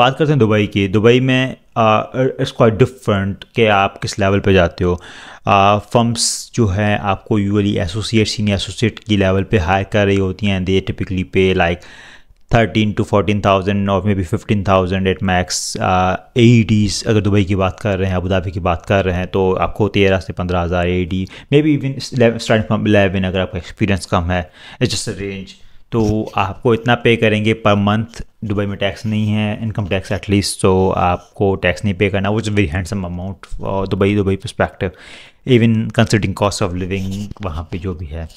बात करते हैं दुबई की दुबई में इट्स क्वाइट डिफरेंट कि आप किस लेवल पे जाते हो फर्म्स जो हैं आपको यूजली एसोसिएट सीनियर एसोसिएट की लेवल पे हायर कर रही होती हैं they typically pay like thirteen to fourteen thousand और may be fifteen thousand at max A Ds अगर दुबई की बात कर रहे हैं अबूधाबी की बात कर रहे हैं तो आपको तेरह से पंद्रह हज़ार A D may be even starting from eleven अगर आपका एक्सपीरियंस कम है इट्स जस्ट रेंज तो आपको इतना पे करेंगे पर मंथ दुबई में टैक्स नहीं है इनकम टैक्स एटलीस्ट तो आपको टैक्स नहीं पे करना वो very handsome amount Dubai Dubai perspective even considering cost of living वहाँ पे जो भी है